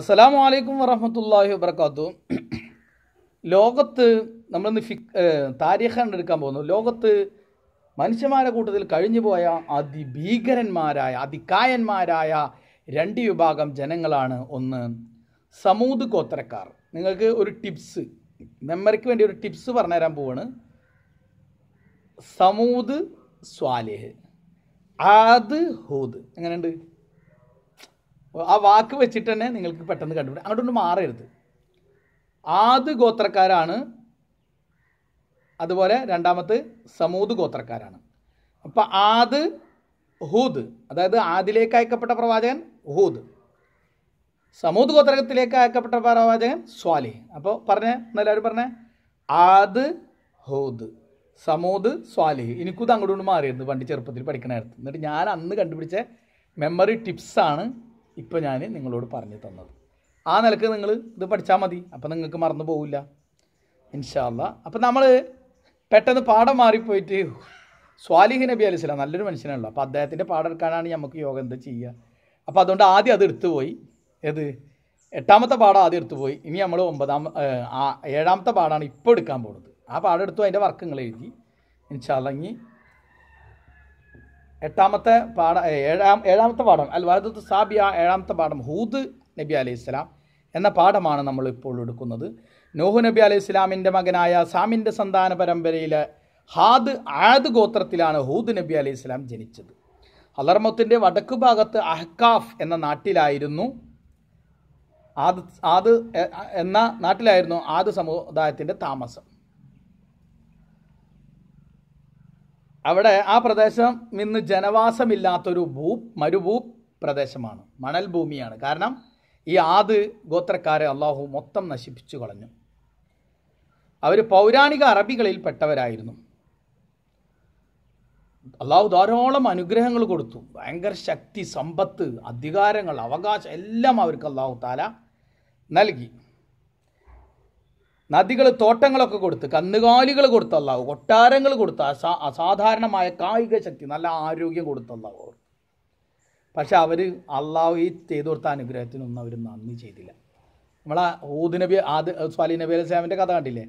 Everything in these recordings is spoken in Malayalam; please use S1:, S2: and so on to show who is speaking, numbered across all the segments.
S1: അസ്സലാമു അലൈക്കും വറഹമത്തല്ലാഹി വബർക്കാത്തു ലോകത്ത് നമ്മളിന്ന് ഫി താരീഖാണ് എടുക്കാൻ പോകുന്നു ലോകത്ത് മനുഷ്യന്മാരുടെ കൂട്ടത്തിൽ കഴിഞ്ഞു പോയ അതിഭീകരന്മാരായ അതികായന്മാരായ രണ്ട് വിഭാഗം ജനങ്ങളാണ് ഒന്ന് സമൂത് ഗോത്രക്കാർ നിങ്ങൾക്ക് ഒരു ടിപ്സ് മെമ്മറിക്ക് വേണ്ടി ഒരു ടിപ്സ് പറഞ്ഞുതരാൻ പോവാണ് സമൂത് സ്വാലിഹ് ആദ് ഹൂദ് എങ്ങനെയുണ്ട് ആ വാക്ക് വെച്ചിട്ട് തന്നെ നിങ്ങൾക്ക് പെട്ടെന്ന് അങ്ങോട്ട് അങ്ങോട്ടൊന്ന് മാറരുത് ആദ് ഗോത്രക്കാരാണ് അതുപോലെ രണ്ടാമത്തെ സമൂത് ഗോത്രക്കാരാണ് അപ്പോൾ ആദ് ഹൂദ് അതായത് ആദിലേക്ക് അയക്കപ്പെട്ട പ്രവാചകൻ ഹൂദ് സമൂത് ഗോത്രത്തിലേക്ക് അയക്കപ്പെട്ട പ്രവാചകൻ സ്വാലി അപ്പോൾ പറഞ്ഞേ എന്നെല്ലാവരും പറഞ്ഞേ ആദ് ഹൂദ് സമൂത് സ്വാലിഹ് എനിക്കും അങ്ങോട്ടും മാറിയിരുന്നു പണ്ട് ചെറുപ്പത്തിൽ പഠിക്കണമായിരുന്നു എന്നിട്ട് ഞാൻ അന്ന് കണ്ടുപിടിച്ച മെമ്മറി ടിപ്സാണ് ഇപ്പോൾ ഞാൻ നിങ്ങളോട് പറഞ്ഞു തന്നത് ആ നിലക്ക് നിങ്ങൾ ഇത് പഠിച്ചാൽ മതി അപ്പം നിങ്ങൾക്ക് മറന്നു പോവില്ല ഇൻഷാല്ല അപ്പം നമ്മൾ പെട്ടെന്ന് പാഠം മാറിപ്പോയിട്ട് സ്വാലിഹ് നബി അലൈഹി സ്വലാം നല്ലൊരു മനുഷ്യനാണല്ലോ അപ്പോൾ അദ്ദേഹത്തിൻ്റെ പാഠം എടുക്കാനാണ് നമുക്ക് യോഗ എന്താ ചെയ്യുക അപ്പോൾ അതുകൊണ്ട് ആദ്യം അത് എടുത്തുപോയി ഏത് എട്ടാമത്തെ പാഠം ആദ്യം എടുത്തുപോയി ഇനി നമ്മൾ ഒമ്പതാം ഏഴാമത്തെ പാഠമാണ് ഇപ്പോൾ എടുക്കാൻ പോകുന്നത് ആ പാഠം എടുത്തു അതിൻ്റെ വർക്ക് നിങ്ങൾ എഴുതി ഇൻഷാല്ല ഇനി എട്ടാമത്തെ പാഠം ഏഴാം ഏഴാമത്തെ പാഠം അൽ വലതു സാബിയ ഏഴാമത്തെ പാഠം ഹൂദ് നബി അലൈഹി ഇസ്ലാം എന്ന പാഠമാണ് നമ്മൾ ഇപ്പോൾ എടുക്കുന്നത് നോഹു നബി അലൈഹി ഇസ്ലാമിൻ്റെ മകനായ സാമിൻ്റെ സന്താന പരമ്പരയിലെ ഹാദ് ആദ് ഗോത്രത്തിലാണ് ഹൂദ് നബി അലൈഹി ഇസ്ലാം ജനിച്ചത് അലർമത്തിൻ്റെ വടക്ക് ഭാഗത്ത് അഹ്കാഫ് എന്ന നാട്ടിലായിരുന്നു ആദ് ആദ് എന്ന നാട്ടിലായിരുന്നു ആദ് സമുദായത്തിൻ്റെ താമസം അവിടെ ആ പ്രദേശം നിന്ന് ജനവാസമില്ലാത്തൊരു ഭൂ മരുഭൂ പ്രദേശമാണ് മണൽ ഭൂമിയാണ് കാരണം ഈ ആദ് ഗോത്രക്കാരെ അള്ളാഹു മൊത്തം നശിപ്പിച്ചു കളഞ്ഞു അവർ പൗരാണിക അറബികളിൽ പെട്ടവരായിരുന്നു അള്ളാഹു ധാരാളം അനുഗ്രഹങ്ങൾ കൊടുത്തു ഭയങ്കര ശക്തി സമ്പത്ത് അധികാരങ്ങൾ അവകാശം എല്ലാം അവർക്ക് അള്ളാഹു താല നൽകി നദികൾ തോട്ടങ്ങളൊക്കെ കൊടുത്ത് കന്നുകാലികൾ കൊടുത്ത കൊട്ടാരങ്ങൾ കൊടുത്ത് അസാ അസാധാരണമായ കായിക ശക്തി നല്ല ആരോഗ്യം കൊടുത്ത അള്ളാഹു അവർ പക്ഷെ അവർ അള്ളാഹു ഈ ചെയ്തു കൊടുത്ത അനുഗ്രഹത്തിനൊന്നും അവർ നന്ദി ചെയ്തില്ല നമ്മളെ ഊദ് നബി ആദ് സ്വാലി നബി അലൈഹി കഥ കണ്ടില്ലേ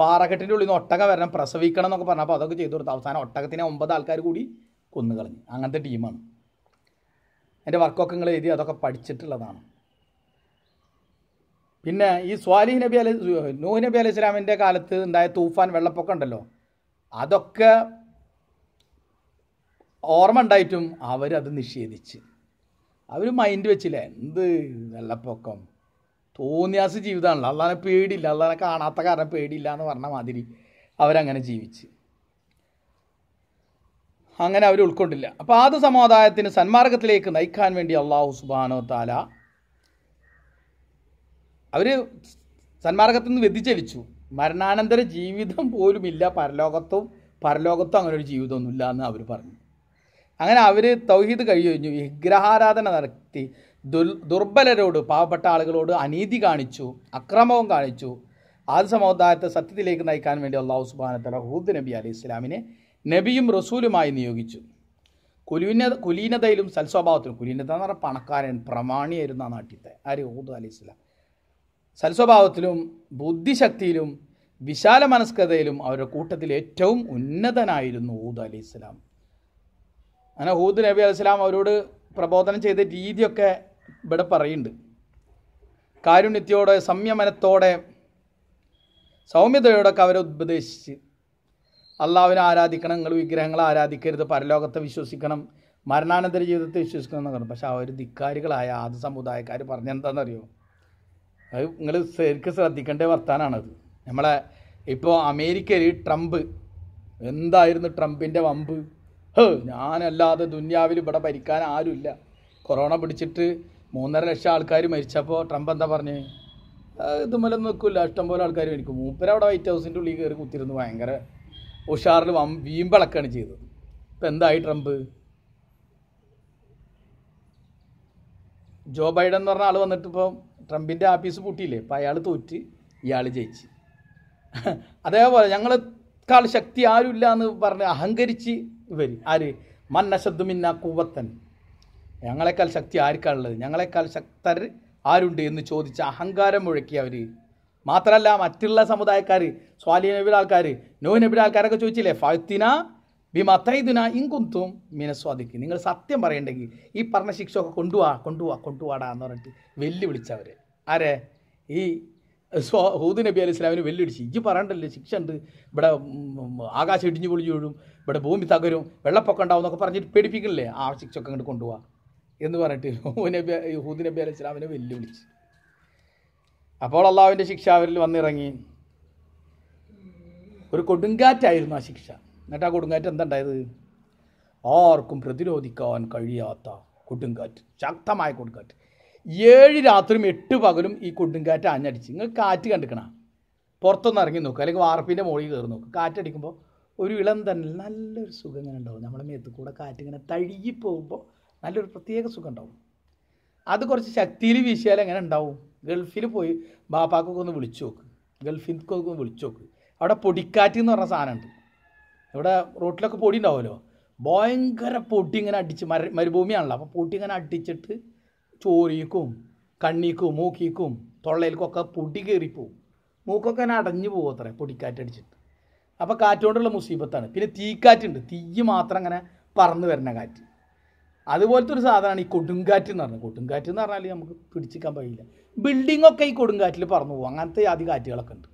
S1: പാറക്കെട്ടിൻ്റെ ഉള്ളിൽ നിന്ന് ഒട്ടക വരണം പ്രസവിക്കണം എന്നൊക്കെ അപ്പോൾ അതൊക്കെ ചെയ്തു കൊടുത്തു അവസാനം ഒട്ടകത്തിനെ ഒമ്പത് ആൾക്കാർ കൂടി കൊന്നു കളഞ്ഞു അങ്ങനത്തെ ടീമാണ് എൻ്റെ വർക്കൊക്കെ നിങ്ങൾ എഴുതി അതൊക്കെ പഠിച്ചിട്ടുള്ളതാണ് പിന്നെ ഈ സ്വാലിഹ് നബി അലി നൂഹ് നബി അലൈഹി ഇസ്ലാമിൻ്റെ കാലത്ത് ഉണ്ടായ തൂഫാൻ വെള്ളപ്പൊക്കം ഉണ്ടല്ലോ അതൊക്കെ ഓർമ്മ ഉണ്ടായിട്ടും അവരത് നിഷേധിച്ച് അവർ മൈൻഡ് വെച്ചില്ല എന്ത് വെള്ളപ്പൊക്കം തോന്നിയാസ് ജീവിതമാണല്ലോ അള്ളാനെ പേടിയില്ല അള്ളാനെ കാണാത്ത കാരണം പേടിയില്ല എന്ന് പറഞ്ഞ മാതിരി അവരങ്ങനെ ജീവിച്ച് അങ്ങനെ അവർ ഉൾക്കൊണ്ടില്ല അപ്പോൾ ആദ്യ സമുദായത്തിന് സന്മാർഗത്തിലേക്ക് നയിക്കാൻ വേണ്ടി അള്ളാഹു സുബാനോ താല അവര് സന്മാർഗത്തിൽ നിന്ന് വ്യതിചലിച്ചു മരണാനന്തര ജീവിതം പോലുമില്ല പരലോകത്തും പരലോകത്തും അങ്ങനെ ഒരു ജീവിതമൊന്നുമില്ല എന്ന് അവർ പറഞ്ഞു അങ്ങനെ അവർ തൗഹീദ് കഴിഞ്ഞു വിഗ്രഹാരാധന നടത്തി ദുർ ദുർബലരോട് പാവപ്പെട്ട ആളുകളോട് അനീതി കാണിച്ചു അക്രമവും കാണിച്ചു ആദ്യ സമുദായത്തെ സത്യത്തിലേക്ക് നയിക്കാൻ വേണ്ടി അള്ളാഹു സുബാന ഹൂദ് നബി അലി ഇസ്ലാമിനെ നബിയും റസൂലുമായി നിയോഗിച്ചു കുലീന കുലീനതയിലും സൽസ്വഭാവത്തിലും കുലീനത എന്ന് പറഞ്ഞാൽ പണക്കാരൻ പ്രമാണിയായിരുന്നു ആ നാട്ടിലത്തെ ആര് ഹൂദ് അലി ഇസ്ലാം സൽസ്വഭാവത്തിലും ബുദ്ധിശക്തിയിലും വിശാല മനസ്കതയിലും അവരുടെ കൂട്ടത്തിൽ ഏറ്റവും ഉന്നതനായിരുന്നു ഊദ് അലി ഇസ്ലാം അങ്ങനെ ഹൂദ് നബി അലി ഇസ്ലാം അവരോട് പ്രബോധനം ചെയ്ത രീതിയൊക്കെ ഇവിടെ പറയുന്നുണ്ട് കാരുണ്യത്തോടെ സംയമനത്തോടെ സൗമ്യതയോടൊക്കെ അവരെ ഉപദേശിച്ച് അള്ളാവിനെ ആരാധിക്കണം നിങ്ങൾ വിഗ്രഹങ്ങളെ ആരാധിക്കരുത് പരലോകത്തെ വിശ്വസിക്കണം മരണാനന്തര ജീവിതത്തെ വിശ്വസിക്കണം എന്നൊക്കെ പറഞ്ഞു പക്ഷെ ആ ഒരു ധിക്കാരികളായ ആദ്യ സമുദായക്കാർ പറഞ്ഞെന്താണെന്നറിയുമോ അത് നിങ്ങൾ ശരിക്കും ശ്രദ്ധിക്കേണ്ട അത് നമ്മളെ ഇപ്പോൾ അമേരിക്കയിൽ ട്രംപ് എന്തായിരുന്നു ട്രംപിൻ്റെ വമ്പ് ഹേ ഞാനല്ലാതെ ദുന്യാവിൽ ഇവിടെ ഭരിക്കാൻ ആരുമില്ല കൊറോണ പിടിച്ചിട്ട് മൂന്നര ലക്ഷം ആൾക്കാർ മരിച്ചപ്പോൾ ട്രംപ് എന്താ പറഞ്ഞ് ഇതുമല്ല നിൽക്കില്ല ഇഷ്ടംപോലെ ആൾക്കാർ മരിക്കും മൂപ്പര അവിടെ വൈറ്റ് ഹൗസിൻ്റെ ഉള്ളിൽ കയറി കുത്തിരുന്നു ഭയങ്കര ഉഷാറിൽ വം വീമ്പിളക്കാണ് ചെയ്തത് ഇപ്പം എന്തായി ട്രംപ് ജോ ബൈഡൻ എന്ന് പറഞ്ഞ ആൾ വന്നിട്ടിപ്പം ട്രംപിൻ്റെ ആഫീസ് പൂട്ടിയില്ലേ അപ്പോൾ അയാൾ തോറ്റ് ഇയാൾ ജയിച്ച് അതേപോലെ ഞങ്ങളെക്കാൾ ശക്തി ആരുമില്ല എന്ന് പറഞ്ഞ് അഹങ്കരിച്ച് ഇവർ ആര് മന്നശബ്ദമിന്ന കൂവത്തൻ ഞങ്ങളെക്കാൾ ശക്തി ആർക്കാണുള്ളത് ഞങ്ങളെക്കാൾ ശക്തർ ആരുണ്ട് എന്ന് ചോദിച്ച് അഹങ്കാരം മുഴക്കി അവർ മാത്രമല്ല മറ്റുള്ള സമുദായക്കാർ സ്വാലിനബിൽ ആൾക്കാർ നോഹിനബിൽ ആൾക്കാരൊക്കെ ചോദിച്ചില്ലേ ഫാത്തിന ഭീമ ഇങ്കുന്തും മിനസ്വാദിക്ക് നിങ്ങൾ സത്യം പറയണ്ടെങ്കിൽ ഈ പറഞ്ഞ ശിക്ഷയൊക്കെ കൊണ്ടുപോവാ കൊണ്ടുപോവാ കൊണ്ടുപോടാ എന്ന് പറഞ്ഞിട്ട് വെല്ലുവിളിച്ചവർ ആരെ ഈ സ്വാ ഹൂദ് നബി അലൈഹി ഇസ്ലാമിന് വെല്ലുവിളിച്ച് ഇജ്ജ് പറയണ്ടല്ലോ ശിക്ഷ ഉണ്ട് ഇവിടെ ആകാശം ഇടിഞ്ഞു പൊളിഞ്ഞു വീഴും ഇവിടെ ഭൂമി തകരും വെള്ളപ്പൊക്കം ഉണ്ടാവും എന്നൊക്കെ പറഞ്ഞിട്ട് പേടിപ്പിക്കണില്ലേ ആ ഒക്കെ അങ്ങോട്ട് കൊണ്ടുപോവാ എന്ന് പറഞ്ഞിട്ട് നബി ഹൂദ് നബി അലൈഹി ഇസ്ലാമിനെ വെല്ലുവിളിച്ച് അപ്പോൾ അള്ളാഹുവിൻ്റെ ശിക്ഷ അവരിൽ വന്നിറങ്ങി ഒരു കൊടുങ്കാറ്റായിരുന്നു ആ ശിക്ഷ എന്നിട്ട് ആ കൊടുങ്കാറ്റ് എന്തുണ്ടായത് ആർക്കും പ്രതിരോധിക്കാൻ കഴിയാത്ത കൊടുങ്കാറ്റ് ശക്തമായ കൊടുങ്കാറ്റ് ഏഴ് രാത്രിയും എട്ട് പകലും ഈ കൊടുങ്കാറ്റ് അഞ്ഞടിച്ച് നിങ്ങൾ കാറ്റ് കണ്ടിക്കണം പുറത്തൊന്ന് ഇറങ്ങി നോക്കുക അല്ലെങ്കിൽ വാർപ്പിൻ്റെ മുകളിൽ കയറി നോക്കുക കാറ്റടിക്കുമ്പോൾ ഒരു ഇളം തന്നെ നല്ലൊരു സുഖം ഇങ്ങനെ ഉണ്ടാവും നമ്മളെ മേത്ത് കൂടെ കാറ്റിങ്ങനെ തഴുകിപ്പോകുമ്പോൾ നല്ലൊരു പ്രത്യേക സുഖം ഉണ്ടാവും അത് കുറച്ച് ശക്തിയിൽ വീശിയാൽ എങ്ങനെ ഉണ്ടാവും ഗൾഫിൽ പോയി ബാപ്പാക്കൊക്കെ ഒന്ന് വിളിച്ചു നോക്ക് ഗൾഫിൽക്കൊക്കെ ഒന്ന് വിളിച്ചു നോക്ക് അവിടെ പൊടിക്കാറ്റ് എന്ന് പറഞ്ഞ സാധനമുണ്ട് ഇവിടെ റോട്ടിലൊക്കെ പൊടി ഉണ്ടാവുമല്ലോ ഭയങ്കര പൊടി ഇങ്ങനെ അടിച്ച് മര മരുഭൂമിയാണല്ലോ അപ്പോൾ പൊടി ഇങ്ങനെ അടിച്ചിട്ട് ചോരിക്കും കണ്ണീക്കും മൂക്കിക്കും തൊള്ളയിൽക്കൊക്കെ പൊടി കയറിപ്പോവും മൂക്കൊക്കെ ഇങ്ങനെ അടഞ്ഞു പോകും അത്ര പൊടിക്കാറ്റടിച്ചിട്ട് അപ്പോൾ കാറ്റുകൊണ്ടുള്ള മുസീബത്താണ് പിന്നെ തീക്കാറ്റുണ്ട് തീയ് മാത്രം അങ്ങനെ പറന്ന് വരുന്ന കാറ്റ് അതുപോലത്തെ ഒരു സാധനമാണ് ഈ കൊടുങ്കാറ്റ് എന്ന് പറഞ്ഞത് കൊടുങ്കാറ്റ് എന്ന് പറഞ്ഞാൽ നമുക്ക് പിടിച്ചിക്കാൻ കഴിയില്ല ബിൽഡിങ്ങൊക്കെ ഈ കൊടുങ്കാറ്റിൽ പറന്നു പോകും അങ്ങനത്തെ ആദ്യ കാറ്റുകളൊക്കെ ഉണ്ട്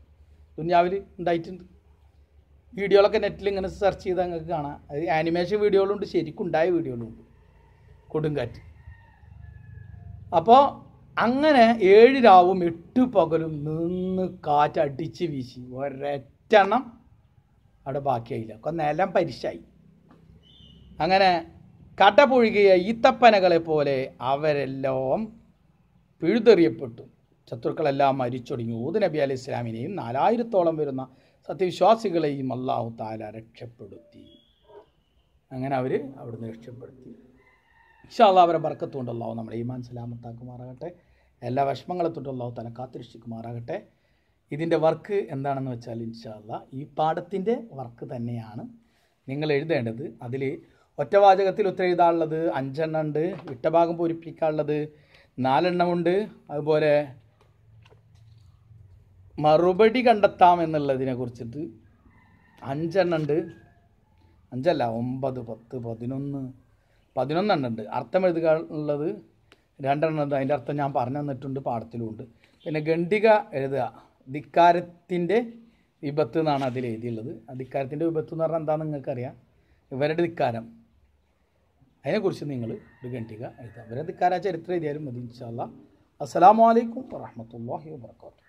S1: ദുന്യാവിൽ ഉണ്ടായിട്ടുണ്ട് വീഡിയോകളൊക്കെ നെറ്റിൽ ഇങ്ങനെ സെർച്ച് ചെയ്താൽ നിങ്ങൾക്ക് കാണാം അത് ആനിമേഷൻ വീഡിയോകളുണ്ട് ഉണ്ടായ വീഡിയോകളുണ്ട് കൊടുങ്കാറ്റ് അപ്പോൾ അങ്ങനെ ഏഴ് രാവും എട്ട് പകലും നിന്ന് കാറ്റടിച്ച് വീശി ഒരൊറ്റെണ്ണം അവിടെ ബാക്കിയായില്ല അപ്പം നിലം പരിശായി അങ്ങനെ കടപൊഴുകിയ ഈത്തപ്പനകളെ പോലെ അവരെല്ലാം പിഴുതെറിയപ്പെട്ടു ശത്രുക്കളെല്ലാം മരിച്ചൊടുങ്ങി ഊദ് നബി അലി ഇസ്ലാമിനെയും നാലായിരത്തോളം വരുന്ന സത്യവിശ്വാസികളെയും അള്ളാഹു താല രക്ഷപ്പെടുത്തി അങ്ങനെ അവർ അവിടുന്ന് രക്ഷപ്പെടുത്തി ഇഷാള്ള അവരെ ബർക്കത്തുകൊണ്ട് അള്ളാഹു നമ്മുടെ ഈമാൻ സലാമത്താക്കുമാറാകട്ടെ എല്ലാ വിഷമങ്ങളെ തൊട്ടും അള്ളാഹു തന്നെ കാത്തിരക്ഷിക്കുമാറാകട്ടെ ഇതിൻ്റെ വർക്ക് എന്താണെന്ന് വെച്ചാൽ ഇൻഷാല്ല ഈ പാഠത്തിൻ്റെ വർക്ക് തന്നെയാണ് നിങ്ങൾ എഴുതേണ്ടത് അതിൽ ഒറ്റവാചകത്തിൽ എഴുതാനുള്ളത് അഞ്ചെണ്ണം ഉണ്ട് വിട്ടഭാഗം പൂരിപ്പിക്കാനുള്ളത് നാലെണ്ണമുണ്ട് അതുപോലെ മറുപടി കണ്ടെത്താം എന്നുള്ളതിനെ കുറിച്ചിട്ട് അഞ്ചെണ്ണം ഉണ്ട് അഞ്ചല്ല ഒമ്പത് പത്ത് പതിനൊന്ന് പതിനൊന്നെണ്ണം ഉണ്ട് അർത്ഥം എഴുതുക ഉള്ളത് രണ്ടെണ്ണം ഉണ്ട് അതിൻ്റെ അർത്ഥം ഞാൻ പറഞ്ഞു തന്നിട്ടുണ്ട് പാഠത്തിലുമുണ്ട് പിന്നെ ഗണ്ഡിക എഴുതുക ധിക്കാരത്തിൻ്റെ വിപത്ത് എന്നാണ് അതിൽ എഴുതിയുള്ളത് ധിക്കാരത്തിൻ്റെ വിപത്ത് എന്ന് പറഞ്ഞാൽ എന്താണെന്ന് നിങ്ങൾക്കറിയാം ഇവരുടെ ധിക്കാരം അതിനെക്കുറിച്ച് നിങ്ങൾ ഒരു ഗണ്ഡിക എഴുതുക ഇവരുടെ ധിക്കാര ചരിത്രം എഴുതിയാലും മതി ഇൻഷാല്ല അസ്സാം വലൈക്കും വാഹമത്തല്ലാഹി വാത്തു